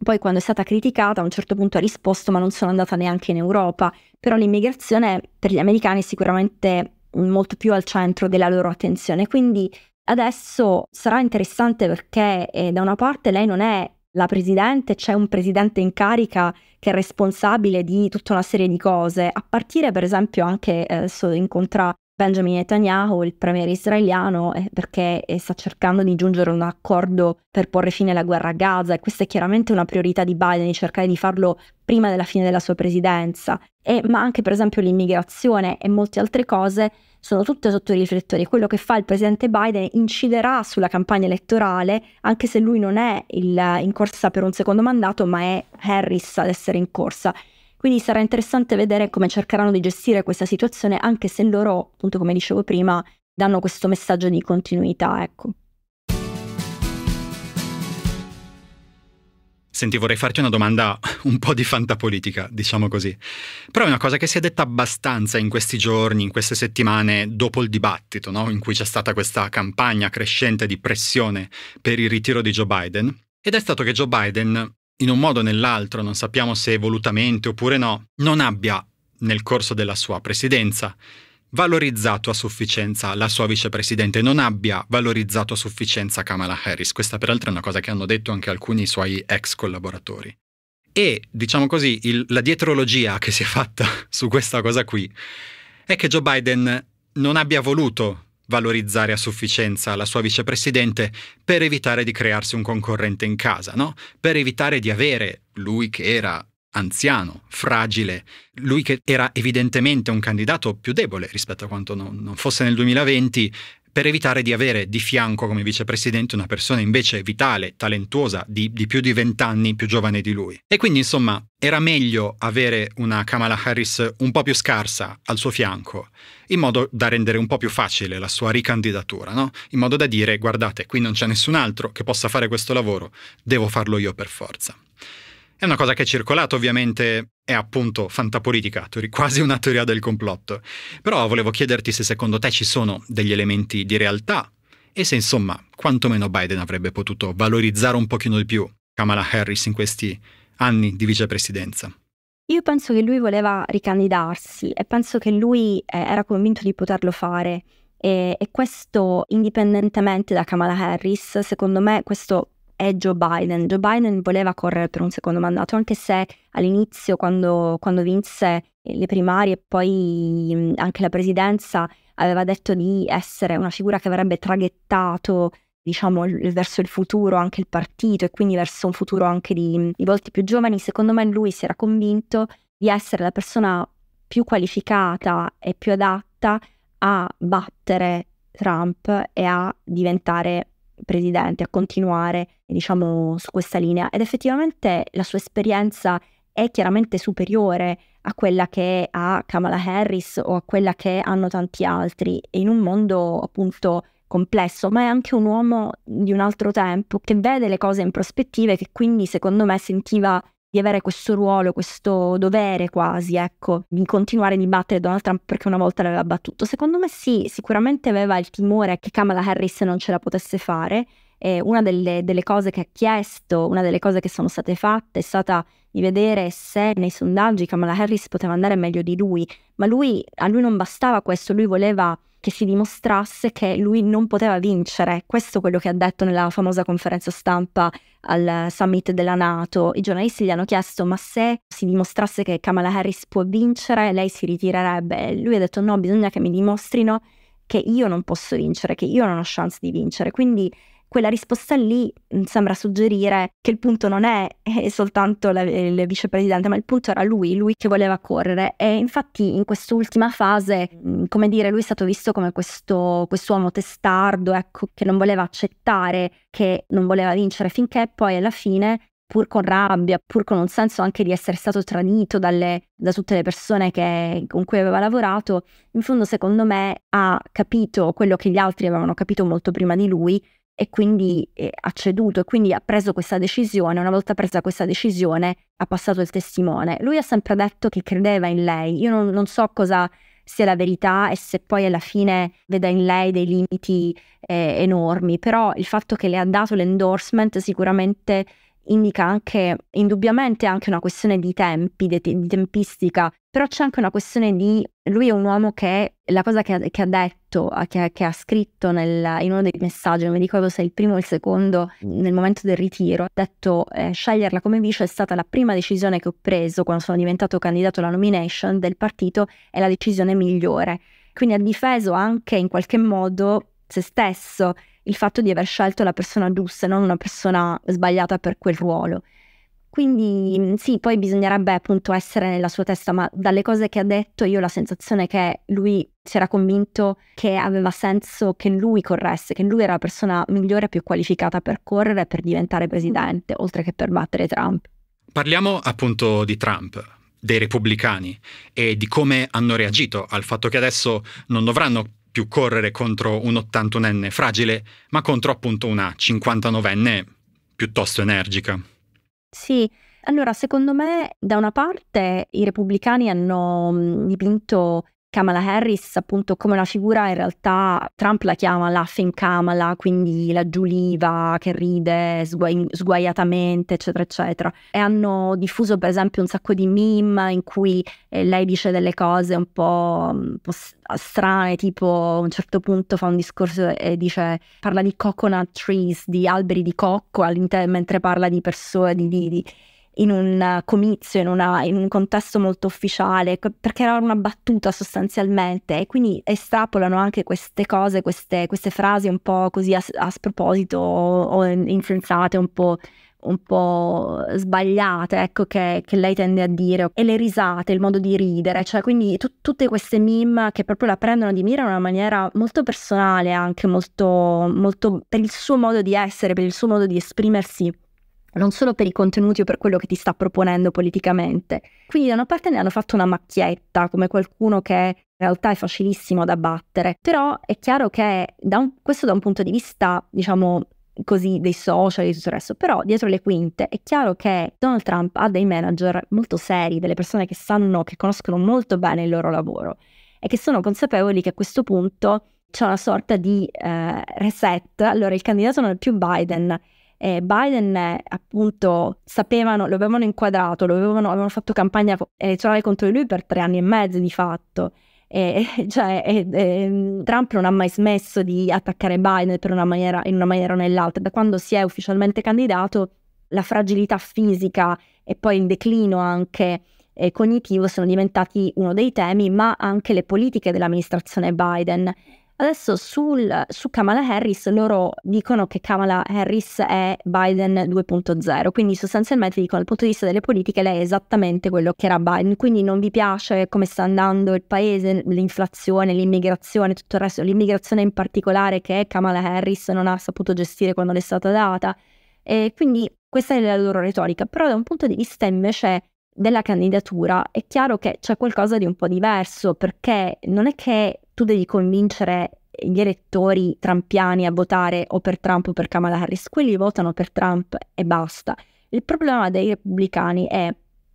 poi quando è stata criticata a un certo punto ha risposto ma non sono andata neanche in Europa, però l'immigrazione per gli americani è sicuramente molto più al centro della loro attenzione, quindi adesso sarà interessante perché eh, da una parte lei non è la presidente, c'è un presidente in carica che è responsabile di tutta una serie di cose, a partire per esempio anche eh, adesso incontra Benjamin Netanyahu, il premier israeliano, eh, perché eh, sta cercando di giungere un accordo per porre fine alla guerra a Gaza e questa è chiaramente una priorità di Biden, di cercare di farlo prima della fine della sua presidenza, e, ma anche per esempio l'immigrazione e molte altre cose sono tutte sotto i riflettori. Quello che fa il presidente Biden inciderà sulla campagna elettorale, anche se lui non è il, in corsa per un secondo mandato, ma è Harris ad essere in corsa. Quindi sarà interessante vedere come cercheranno di gestire questa situazione, anche se loro, appunto come dicevo prima, danno questo messaggio di continuità. Ecco. Senti, vorrei farti una domanda un po' di fantapolitica, diciamo così. Però è una cosa che si è detta abbastanza in questi giorni, in queste settimane, dopo il dibattito, no? in cui c'è stata questa campagna crescente di pressione per il ritiro di Joe Biden. Ed è stato che Joe Biden, in un modo o nell'altro, non sappiamo se volutamente oppure no, non abbia, nel corso della sua presidenza, valorizzato a sufficienza la sua vicepresidente, non abbia valorizzato a sufficienza Kamala Harris. Questa peraltro è una cosa che hanno detto anche alcuni suoi ex collaboratori. E, diciamo così, il, la dietrologia che si è fatta [laughs] su questa cosa qui è che Joe Biden non abbia voluto valorizzare a sufficienza la sua vicepresidente per evitare di crearsi un concorrente in casa, no? Per evitare di avere, lui che era anziano, fragile, lui che era evidentemente un candidato più debole rispetto a quanto non, non fosse nel 2020, per evitare di avere di fianco come vicepresidente una persona invece vitale, talentuosa, di, di più di vent'anni più giovane di lui. E quindi insomma era meglio avere una Kamala Harris un po' più scarsa al suo fianco, in modo da rendere un po' più facile la sua ricandidatura, no? in modo da dire guardate, qui non c'è nessun altro che possa fare questo lavoro, devo farlo io per forza. È una cosa che è circolata ovviamente, è appunto fantapolitica, [laughs] quasi una teoria del complotto. Però volevo chiederti se secondo te ci sono degli elementi di realtà e se insomma quantomeno Biden avrebbe potuto valorizzare un pochino di più Kamala Harris in questi anni di vicepresidenza. Io penso che lui voleva ricandidarsi e penso che lui eh, era convinto di poterlo fare e, e, questo indipendentemente da Kamala Harris, secondo me questo è Joe Biden. Joe Biden voleva correre per un secondo mandato, anche se all'inizio, quando, quando vinse le primarie e poi anche la presidenza, aveva detto di essere una figura che avrebbe traghettato diciamo verso il futuro anche il partito e quindi verso un futuro anche di, di volti più giovani, secondo me lui si era convinto di essere la persona più qualificata e più adatta a battere Trump e a diventare presidente a continuare diciamo, su questa linea ed effettivamente la sua esperienza è chiaramente superiore a quella che ha Kamala Harris o a quella che hanno tanti altri in un mondo appunto complesso, ma è anche un uomo di un altro tempo che vede le cose in prospettiva e che quindi secondo me sentiva di avere questo ruolo, questo dovere quasi, ecco, di continuare a dibattere Donald Trump perché una volta l'aveva battuto. Secondo me sì, sicuramente aveva il timore che Kamala Harris non ce la potesse fare. E una delle, delle cose che ha chiesto, una delle cose che sono state fatte è stata di vedere se nei sondaggi Kamala Harris poteva andare meglio di lui, ma lui, a lui non bastava questo, lui voleva che si dimostrasse che lui non poteva vincere. Questo è quello che ha detto nella famosa conferenza stampa al summit della Nato. I giornalisti gli hanno chiesto ma se si dimostrasse che Kamala Harris può vincere, lei si ritirerebbe. E lui ha detto no, bisogna che mi dimostrino che io non posso vincere, che io non ho chance di vincere. Quindi quella risposta lì mm, sembra suggerire che il punto non è, eh, soltanto la, eh, il vicepresidente, ma il punto era lui, lui che voleva correre. E infatti in quest'ultima fase, mm, come dire, lui è stato visto come questo uomo testardo, ecco, che non voleva accettare, che non voleva vincere finché poi alla fine pur con rabbia, pur con un senso anche di essere stato tradito dalle, da tutte le persone che, con cui aveva lavorato, in fondo secondo me ha capito quello che gli altri avevano capito molto prima di lui, e quindi eh, ha ceduto e quindi ha preso questa decisione. Una volta presa questa decisione ha passato il testimone. Lui ha sempre detto che credeva in lei. Io non, non so cosa sia la verità e se poi alla fine veda in lei dei limiti eh, enormi, però il fatto che le ha dato l'endorsement sicuramente indica anche, indubbiamente anche una questione di tempi, di, tempistica però c'è anche una questione di, lui è un uomo che, la cosa che ha, che ha detto, che, che, ha scritto nel, in uno dei messaggi, non mi ricordo se il primo o il secondo, nel momento del ritiro, ha detto eh, sceglierla come vice è stata la prima decisione che ho preso quando sono diventato candidato alla nomination del partito, è la decisione migliore. Quindi ha difeso anche in qualche modo se stesso, il fatto di aver scelto la persona giusta e non una persona sbagliata per quel ruolo. Quindi mm, sì, poi bisognerebbe appunto essere nella sua testa, ma dalle cose che ha detto io ho la sensazione che lui si era convinto che aveva senso che lui corresse, che lui era la persona migliore e più qualificata per correre, per diventare presidente, oltre che per battere Trump. Parliamo appunto di Trump, dei repubblicani e di come hanno reagito al fatto che adesso non dovranno più correre contro un 81enne fragile, ma contro appunto una 59enne piuttosto energica. Sì, allora secondo me da una parte i repubblicani hanno mhmm, dipinto Kamala Harris appunto come una figura in realtà Trump la chiama la Femme Kamala, quindi la giuliva che ride sguai- sguaiatamente, eccetera, eccetera. E hanno diffuso per esempio un sacco di meme in cui eh, lei dice delle cose un po', mm, un po', strane, tipo a un certo punto fa un discorso e dice parla di coconut trees, di alberi di cocco mentre parla di persone, di, di, di in un comizio, in, una, in, un contesto molto ufficiale, perché era una battuta sostanzialmente e quindi estrapolano anche queste cose, queste, queste frasi un po' così a, a sproposito o, o influenzate un po' un po' sbagliate, ecco, che, che, lei tende a dire, e le risate, il modo di ridere, cioè quindi tu, tutte queste meme che proprio la prendono di mira in una maniera molto personale, anche molto, molto per il suo modo di essere, per il suo modo di esprimersi non solo per i contenuti o per quello che ti sta proponendo politicamente. Quindi da una parte ne hanno fatto una macchietta, come qualcuno che in realtà è facilissimo da battere, però è chiaro che da un, questo da un punto di vista, diciamo, così dei social e di tutto il resto, però dietro le quinte è chiaro che Donald Trump ha dei manager molto seri, delle persone che sanno, che conoscono molto bene il loro lavoro e che sono consapevoli che a questo punto c'è una sorta di eh, reset, allora il candidato non è più Biden, eh, Biden appunto sapevano, lo avevano inquadrato, lo avevano, avevano, fatto campagna elettorale contro di lui per tre anni e mezzo di fatto. E, [laughs] cioè, e, e, Trump non ha mai smesso di attaccare Biden una maniera, in una maniera o nell'altra. Da quando si è ufficialmente candidato, la fragilità fisica e poi il declino anche eh, cognitivo sono diventati uno dei temi, ma anche le politiche dell'amministrazione Biden. Adesso sul, su Kamala Harris loro dicono che Kamala Harris è Biden 2.0, quindi sostanzialmente dicono dal punto di vista delle politiche lei è esattamente quello che era Biden, quindi non vi piace come sta andando il paese, l'inflazione, l'immigrazione, tutto il resto, l'immigrazione in particolare che Kamala Harris non ha saputo gestire quando le è stata data. E quindi questa è la loro retorica, però da un punto di vista invece della candidatura è chiaro che c'è qualcosa di un po' diverso perché non è che tu devi convincere gli elettori trampiani a votare o per Trump o per Kamala Harris, quelli votano per Trump e basta. Il problema dei repubblicani è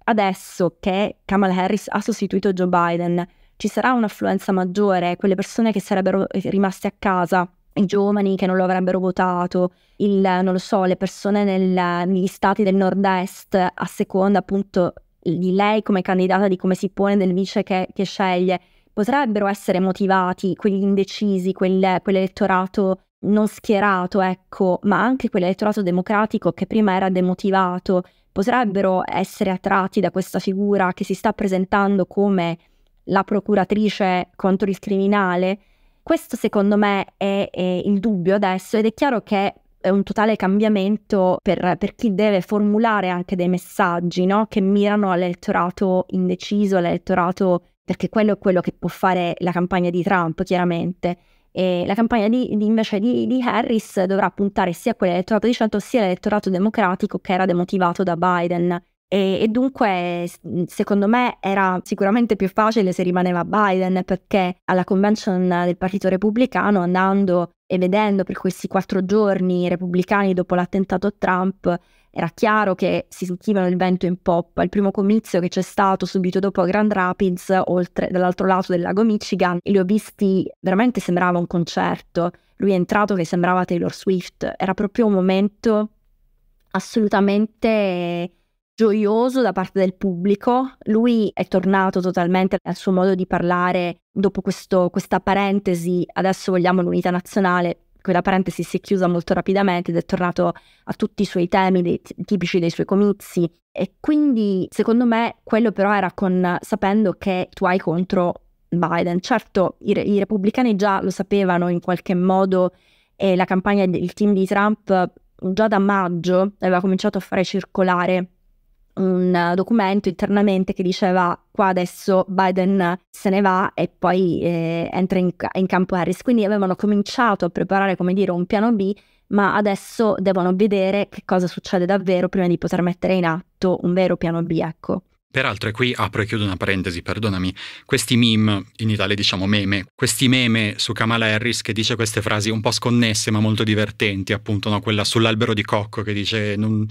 adesso che Kamala Harris ha sostituito Joe Biden, ci sarà un'affluenza maggiore, quelle persone che sarebbero rimaste a casa, i giovani che non lo avrebbero votato, il, non lo so, le persone nel, negli stati del nord-est a seconda appunto di lei come candidata, di come si pone, del vice che, che sceglie potrebbero essere motivati quegli indecisi, quel, quell'elettorato non schierato, ecco, ma anche quell'elettorato democratico che prima era demotivato, potrebbero essere attratti da questa figura che si sta presentando come la procuratrice contro il criminale. Questo secondo me è, è il dubbio adesso ed è chiaro che è un totale cambiamento per, per chi deve formulare anche dei messaggi no? che mirano all'elettorato indeciso, all'elettorato perché quello è quello che può fare la campagna di Trump, chiaramente. E la campagna di, di invece di, di, Harris dovrà puntare sia a quell'elettorato di centro sia all'elettorato democratico che era demotivato da Biden. E, e, dunque, secondo me, era sicuramente più facile se rimaneva Biden perché alla convention del Partito Repubblicano, andando e vedendo per questi quattro giorni i repubblicani dopo l'attentato a Trump, era chiaro che si sentivano il vento in poppa. Il primo comizio che c'è stato subito dopo Grand Rapids, oltre dall'altro lato del lago Michigan, li ho visti, veramente sembrava un concerto. Lui è entrato che sembrava Taylor Swift. Era proprio un momento assolutamente gioioso da parte del pubblico. Lui è tornato totalmente al suo modo di parlare dopo questo, questa parentesi, adesso vogliamo l'unità nazionale, quella parentesi si è chiusa molto rapidamente ed è tornato a tutti i suoi temi dei, tipici dei suoi comizi. E quindi, secondo me, quello però era con sapendo che tu hai contro Biden. Certo, i, i repubblicani già lo sapevano in qualche modo e la campagna del team di Trump già da maggio aveva cominciato a fare circolare un documento internamente che diceva qua adesso Biden se ne va e poi eh, entra in, in campo Harris. Quindi avevano cominciato a preparare, come dire, un piano B, ma adesso devono vedere che cosa succede davvero prima di poter mettere in atto un vero piano B, ecco. Peraltro, e qui apro e chiudo una parentesi, perdonami, questi meme, in Italia diciamo meme, questi meme su Kamala Harris che dice queste frasi un po' sconnesse ma molto divertenti, appunto, no? quella sull'albero di cocco che dice non,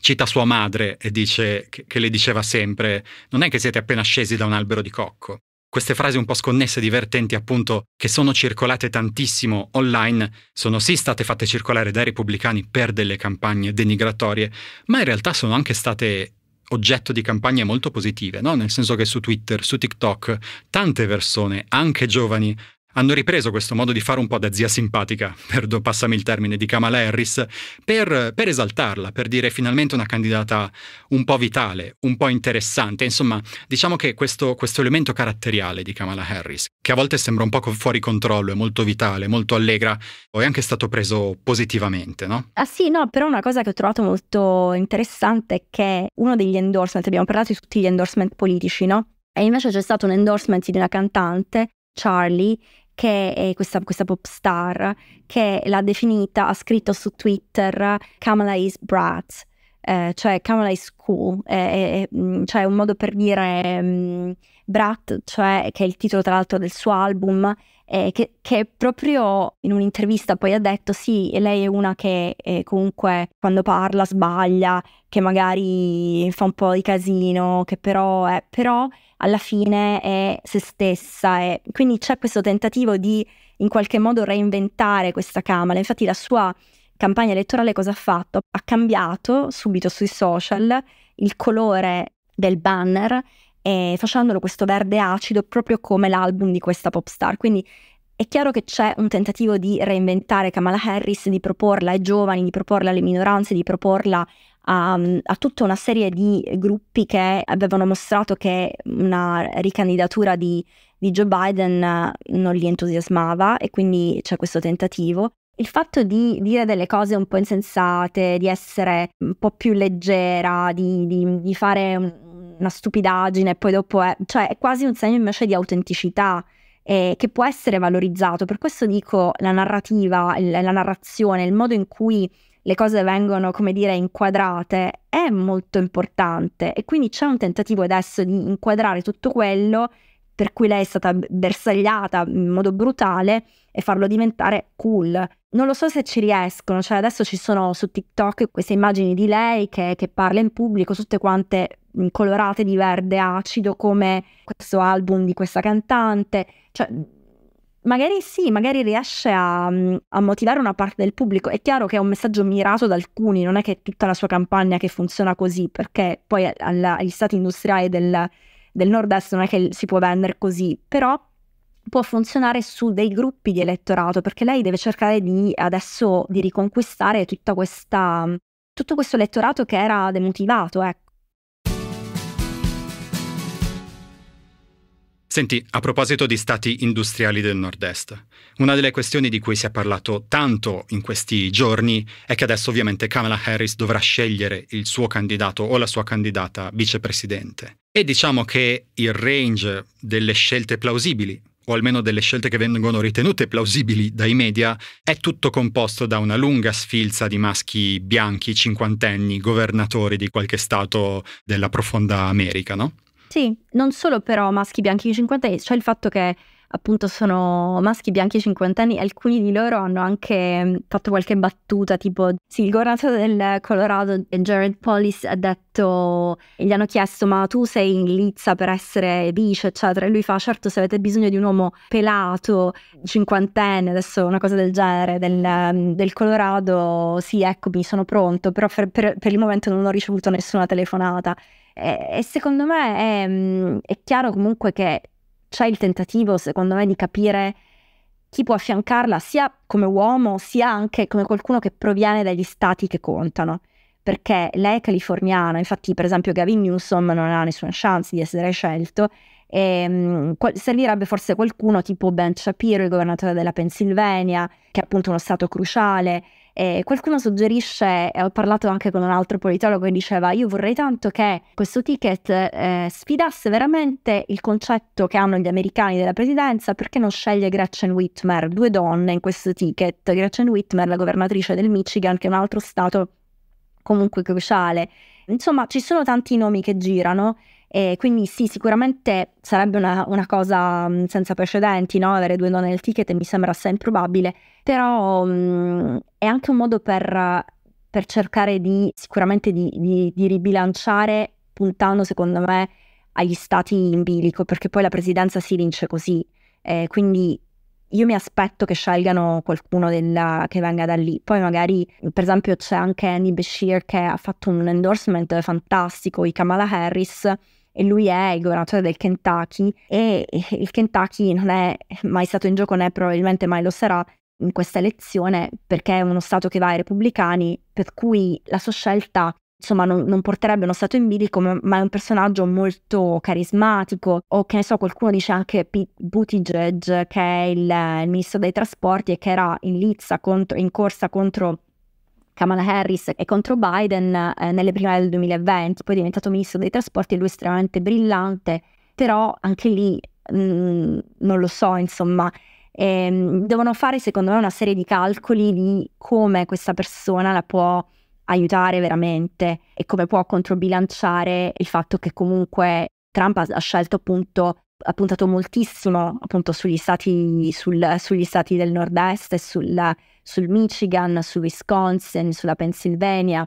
cita sua madre e dice che, che, le diceva sempre non è che siete appena scesi da un albero di cocco. Queste frasi un po' sconnesse, divertenti appunto, che sono circolate tantissimo online, sono sì state fatte circolare dai repubblicani per delle campagne denigratorie, ma in realtà sono anche state oggetto di campagne molto positive, no? nel senso che su Twitter, su TikTok, tante persone, anche giovani, hanno ripreso questo modo di fare un po' da zia simpatica, [laughs] perdo, passami il termine, di Kamala Harris, per, per esaltarla, per dire finalmente una candidata un po' vitale, un po' interessante. Insomma, diciamo che questo, questo elemento caratteriale di Kamala Harris, che a volte sembra un po' fuori controllo, è molto vitale, molto allegra, poi è anche stato preso positivamente, no? Ah sì, no, però una cosa che ho trovato molto interessante è che uno degli endorsement, abbiamo parlato di tutti gli endorsement politici, no? E invece c'è stato un endorsement di una cantante Charlie che è questa, questa pop star, che l'ha definita, ha scritto su Twitter, Kamala is brat, eh, cioè Kamala is cool, eh, eh, cioè un modo per dire um, brat, cioè, che è il titolo tra l'altro del suo album, che, che, proprio in un'intervista poi ha detto sì, lei è una che eh, comunque quando parla sbaglia, che magari fa un po' di casino, che però è... Però, alla fine è se stessa e quindi c'è questo tentativo di in qualche modo reinventare questa Kamala. Infatti la sua campagna elettorale cosa ha fatto? Ha cambiato subito sui social il colore del banner e eh, facendolo questo verde acido proprio come l'album di questa pop star. Quindi è chiaro che c'è un tentativo di reinventare Kamala Harris, di proporla ai giovani, di proporla alle minoranze, di proporla a, mm, a, tutta una serie di gruppi che avevano mostrato che una ricandidatura di, di Joe Biden eh, non li entusiasmava e quindi c'è questo tentativo. Il fatto di dire delle cose un po' insensate, di essere un po' più leggera, di, di, di fare una stupidaggine e poi dopo è, cioè, è quasi un segno invece di autenticità eh, che può essere valorizzato. Per questo dico la narrativa, la narrazione, il modo in cui le cose vengono, come dire, inquadrate, è molto importante e quindi c'è un tentativo adesso di inquadrare tutto quello per cui lei è stata bersagliata in modo brutale e farlo diventare cool. Non lo so se ci riescono, cioè adesso ci sono su TikTok queste immagini di lei che, che parla in pubblico, tutte quante colorate di verde acido come questo album di questa cantante, cioè magari sì, magari riesce a, mm, a, motivare una parte del pubblico. È chiaro che è un messaggio mirato da alcuni, non è che è tutta la sua campagna che funziona così, perché poi alla, agli stati industriali del, del nord-est non è che si può vendere così, però può funzionare su dei gruppi di elettorato, perché lei deve cercare di adesso di riconquistare questa, mm, tutto questo elettorato che era demotivato, ecco. Senti, a proposito di stati industriali del nord-est, una delle questioni di cui si è parlato tanto in questi giorni è che adesso ovviamente Kamala Harris dovrà scegliere il suo candidato o la sua candidata vicepresidente. E diciamo che il range delle scelte plausibili, o almeno delle scelte che vengono ritenute plausibili dai media, è tutto composto da una lunga sfilza di maschi bianchi cinquantenni, governatori di qualche stato della profonda America, no? Sì, non solo però maschi bianchi cinquantenni, cioè il fatto che appunto sono maschi bianchi cinquantenni, alcuni di loro hanno anche mm, fatto qualche battuta, tipo sì, il governatore del Colorado, Jared Polis, ha detto, gli hanno chiesto ma tu sei in lizza per essere vice, eccetera, e lui fa certo se avete bisogno di un uomo pelato, cinquantenne, adesso una cosa del genere, del, mm, del Colorado, sì, eccomi, sono pronto, però per, per, per il momento non ho ricevuto nessuna telefonata. E, e secondo me è, mm, è chiaro comunque che c'è il tentativo, secondo me, di capire chi può affiancarla sia come uomo, sia anche come qualcuno che proviene dagli stati che contano. Perché lei è californiana, infatti, per esempio, Gavin Newsom non ha nessuna chance di essere scelto. E, um, servirebbe forse qualcuno tipo Ben Shapiro, il governatore della Pennsylvania, che è appunto uno stato cruciale, eh, qualcuno suggerisce, ho parlato anche con un altro politologo che diceva io vorrei tanto che questo ticket eh, sfidasse veramente il concetto che hanno gli americani della presidenza, perché non sceglie Gretchen Whitmer, due donne in questo ticket, Gretchen Whitmer, la governatrice del Michigan, che è un altro stato comunque cruciale. Insomma, ci sono tanti nomi che girano. E quindi sì, sicuramente sarebbe una, una cosa senza precedenti, no? avere due donne nel ticket mi sembra assai improbabile, però mh, mhmm, è anche un modo per, per cercare di sicuramente di, di, di ribilanciare puntando secondo me agli stati in bilico, perché poi la presidenza si vince così. Eh, quindi io mi aspetto che scelgano qualcuno della, che venga da lì. Poi magari, per esempio, c'è anche Andy Bashir che ha fatto un endorsement fantastico di Kamala Harris e lui è il governatore del Kentucky e il Kentucky non è mai stato in gioco né probabilmente mai lo sarà in questa elezione perché è uno Stato che va ai repubblicani, per cui la sua scelta insomma non, non porterebbe uno Stato in bilico, ma è un personaggio molto carismatico o che ne so, qualcuno dice anche Pete Buttigieg che è il, il ministro dei trasporti e che era in lizza contro, in corsa contro Kamala Harris e contro Biden eh, nelle primarie del 2020, poi è diventato ministro dei trasporti, e lui è estremamente brillante, però anche lì mh, mm, non lo so, insomma, ehm, devono fare secondo me una serie di calcoli di come questa persona la può aiutare veramente e come può controbilanciare il fatto che comunque Trump ha, scelto appunto ha puntato moltissimo appunto sugli stati, sul, sugli stati del nord-est, sul, sul Michigan, sul Wisconsin, sulla Pennsylvania,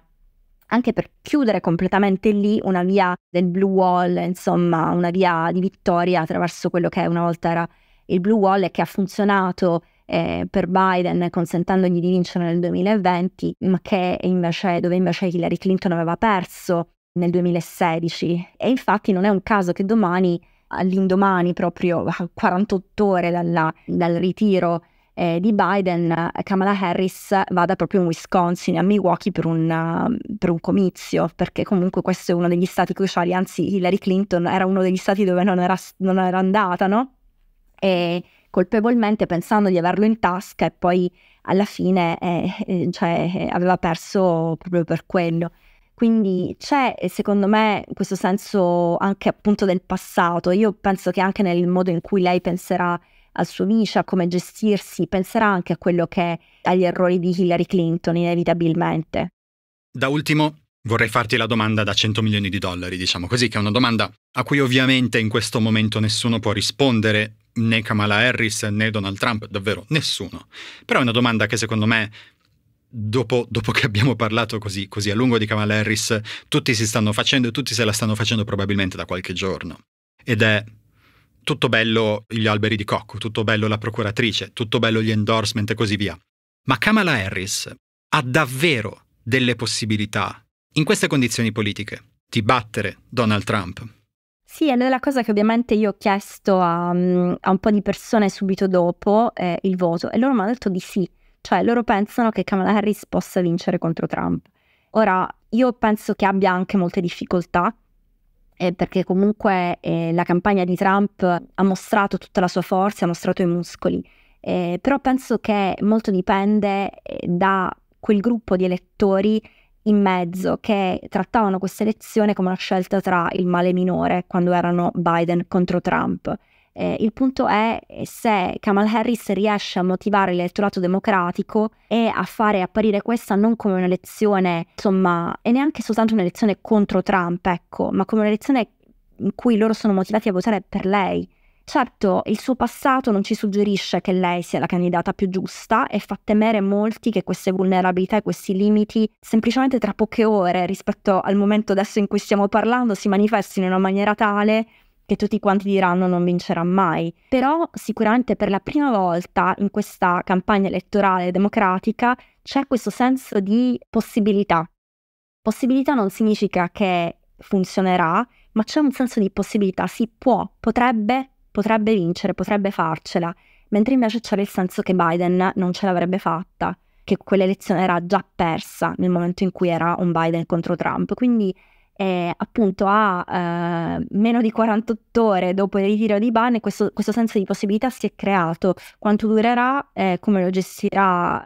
anche per chiudere completamente lì una via del Blue Wall, insomma una via di vittoria attraverso quello che una volta era il Blue Wall che ha funzionato eh, per Biden consentendogli di vincere nel 2020, ma invece, dove invece Hillary Clinton aveva perso nel 2016. E infatti non è un caso che domani, all'indomani, proprio a 48 ore dalla, dal ritiro eh, di Biden, Kamala Harris vada proprio in Wisconsin, a Milwaukee, per un, per un comizio, perché comunque questo è uno degli stati cruciali, anzi Hillary Clinton era uno degli stati dove non era, non era andata, no? e colpevolmente pensando di averlo in tasca e poi alla fine eh, eh cioè, eh, aveva perso proprio per quello. Quindi c'è secondo me questo senso anche appunto del passato. Io penso che anche nel modo in cui lei penserà al suo vice, a come gestirsi, penserà anche a quello che agli errori di Hillary Clinton inevitabilmente. Da ultimo vorrei farti la domanda da 100 milioni di dollari, diciamo così, che è una domanda a cui ovviamente in questo momento nessuno può rispondere, né Kamala Harris né Donald Trump, davvero nessuno. Però è una domanda che secondo me, dopo, dopo che abbiamo parlato così, così a lungo di Kamala Harris, tutti si stanno facendo e tutti se la stanno facendo probabilmente da qualche giorno. Ed è tutto bello gli alberi di cocco, tutto bello la procuratrice, tutto bello gli endorsement e così via. Ma Kamala Harris ha davvero delle possibilità, in queste condizioni politiche, di battere Donald Trump? Sì, è la cosa che ovviamente io ho chiesto a, mm, a un po' di persone subito dopo è eh, il voto e loro mi hanno detto di sì, cioè loro pensano che Kamala Harris possa vincere contro Trump. Ora, io penso che abbia anche molte difficoltà eh, perché comunque eh, la campagna di Trump ha mostrato tutta la sua forza, ha mostrato i muscoli, eh, però penso che molto dipende eh, da quel gruppo di elettori in mezzo che trattavano questa elezione come una scelta tra il male minore quando erano Biden contro Trump. Eh, il punto è eh, se Kamal Harris riesce a motivare l'elettorato democratico e a fare apparire questa non come un'elezione, insomma, e neanche soltanto un'elezione contro Trump, ecco, ma come un'elezione in cui loro sono motivati a votare per lei. Certo, il suo passato non ci suggerisce che lei sia la candidata più giusta e fa temere molti che queste vulnerabilità e questi limiti, semplicemente tra poche ore rispetto al momento adesso in cui stiamo parlando, si manifestino in una maniera tale che tutti quanti diranno non vincerà mai. Però sicuramente per la prima volta in questa campagna elettorale democratica c'è questo senso di possibilità. Possibilità non significa che funzionerà, ma c'è un senso di possibilità, si può, potrebbe, potrebbe vincere, potrebbe farcela, mentre invece c'era il senso che Biden non ce l'avrebbe fatta, che quell'elezione era già persa nel momento in cui era un Biden contro Trump. Quindi eh, appunto a eh, meno di 48 ore dopo il ritiro di Ban questo, questo senso di possibilità si è creato. Quanto durerà, eh, come lo gestirà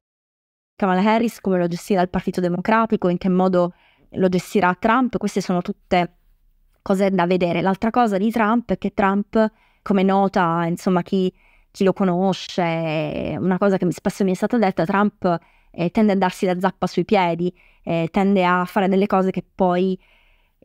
Kamala Harris, come lo gestirà il Partito Democratico, in che modo lo gestirà Trump, queste sono tutte cose da vedere. L'altra cosa di Trump è che Trump come nota, insomma, chi, chi lo conosce, una cosa che spesso mi è stata detta, Trump eh, tende a darsi la zappa sui piedi, eh, tende a fare delle cose che poi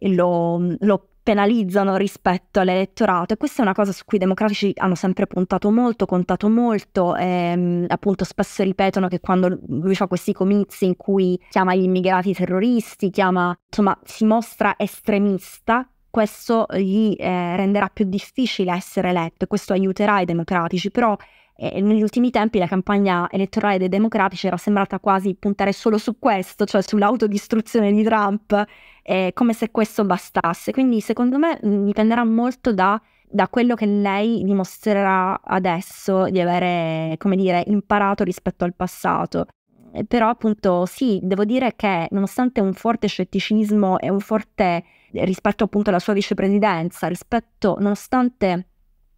lo, lo penalizzano rispetto all'elettorato e questa è una cosa su cui i democratici hanno sempre puntato molto, contato molto, ehm, appunto spesso ripetono che quando lui fa questi comizi in cui chiama gli immigrati terroristi, chiama, insomma si mostra estremista questo gli eh, renderà più difficile essere eletto e questo aiuterà i democratici, però eh, negli ultimi tempi la campagna elettorale dei democratici era sembrata quasi puntare solo su questo, cioè sull'autodistruzione di Trump, eh, come se questo bastasse. Quindi secondo me mm, dipenderà molto da, da quello che lei dimostrerà adesso di avere, come dire, imparato rispetto al passato. Eh, però appunto sì, devo dire che nonostante un forte scetticismo e un forte rispetto appunto alla sua vicepresidenza, rispetto nonostante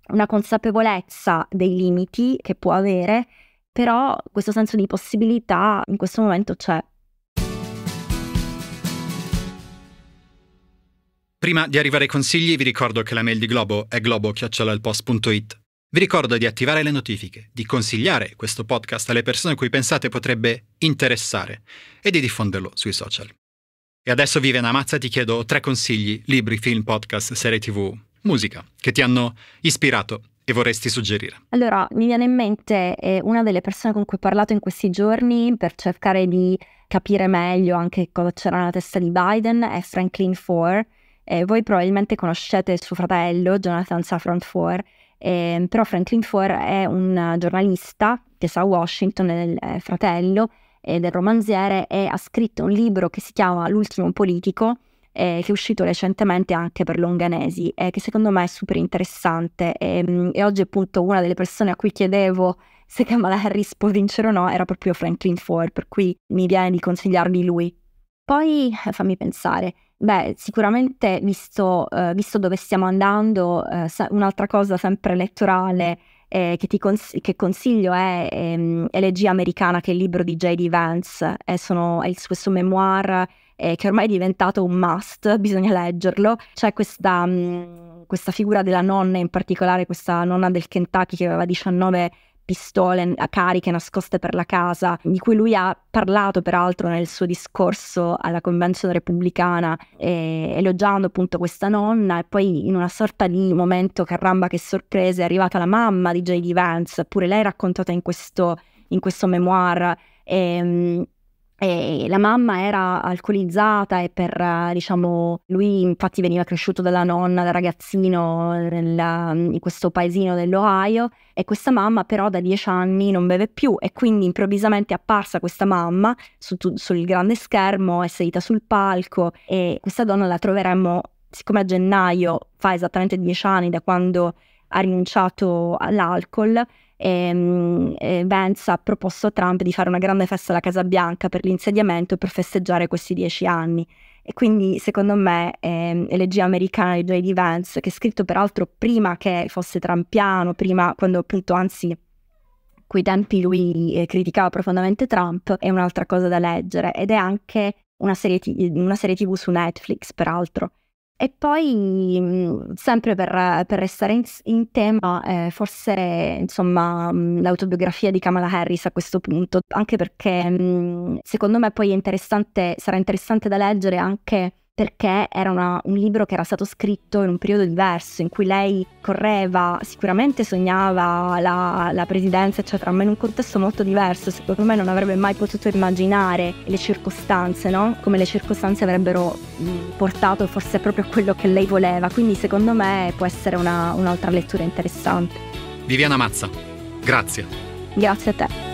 una consapevolezza dei limiti che può avere, però questo senso di possibilità in questo momento c'è. Prima di arrivare ai consigli vi ricordo che la mail di Globo è globo.it vi ricordo di attivare le notifiche, di consigliare questo podcast alle persone cui pensate potrebbe interessare e di diffonderlo sui social. E adesso Viviana Mazza ti chiedo tre consigli, libri, film, podcast, serie tv, musica, che ti hanno ispirato e vorresti suggerire? Allora, mi viene in mente eh, una delle persone con cui ho parlato in questi giorni per cercare di capire meglio anche cosa c'era nella testa di Biden è Franklin Four. Eh, voi probabilmente conoscete suo fratello, Jonathan Safran Four. Eh, però Franklin Foer è un eh, giornalista che sa Washington, è il eh, fratello eh, del romanziere e ha scritto un libro che si chiama L'ultimo politico, eh, che è uscito recentemente anche per Longanesi, eh, che secondo me è super interessante. E, ehm, e, oggi, appunto, una delle persone a cui chiedevo se Kamala Harris può vincere o no era proprio Franklin Ford, per cui mi viene di consigliarmi lui. Poi eh, fammi pensare. Beh, sicuramente visto, eh, visto dove stiamo andando, eh, un'altra cosa sempre elettorale eh, che ti cons- che consiglio è ehm, Elegia americana, che è il libro di J.D. Vance, è, sono, è il, questo memoir eh, che ormai è diventato un must, [laughs] bisogna leggerlo. C'è questa, mh, mm, questa figura della nonna, in particolare questa nonna del Kentucky che aveva 19 anni, pistole a cariche nascoste per la casa, di cui lui ha parlato peraltro nel suo discorso alla convenzione repubblicana, eh, elogiando appunto questa nonna e poi in una sorta di momento caramba che sorprese è arrivata la mamma di J.D. Vance, pure lei raccontata in questo, in questo memoir. E, mm, e la mamma era alcolizzata e per, diciamo, lui infatti veniva cresciuto dalla nonna da ragazzino nella, in questo paesino dell'Ohio e questa mamma però da dieci anni non beve più e quindi improvvisamente è apparsa questa mamma su, sul grande schermo, è salita sul palco e questa donna la troveremmo siccome a gennaio fa esattamente dieci anni da quando ha rinunciato all'alcol, ehm, eh, Vance ha proposto a Trump di fare una grande festa alla Casa Bianca per l'insediamento e per festeggiare questi dieci anni. E quindi secondo me ehm, Elegia americana di J.D. Vance, che è scritto peraltro prima che fosse trampiano, prima quando appunto anzi quei tempi lui eh, criticava profondamente Trump, è un'altra cosa da leggere ed è anche una serie, t- una serie tv su Netflix peraltro. E poi, mm, sempre per, per restare in, in tema, eh, forse insomma, mm, l'autobiografia di Kamala Harris a questo punto, anche perché mm, secondo me poi interessante, sarà interessante da leggere anche perché era una, un libro che era stato scritto in un periodo diverso, in cui lei correva, sicuramente sognava la, la presidenza, eccetera, ma in un contesto molto diverso, secondo me non avrebbe mai potuto immaginare le circostanze, no? come le circostanze avrebbero portato forse proprio a quello che lei voleva, quindi secondo me può essere una, un'altra lettura interessante. Viviana Mazza, grazie. Grazie a te.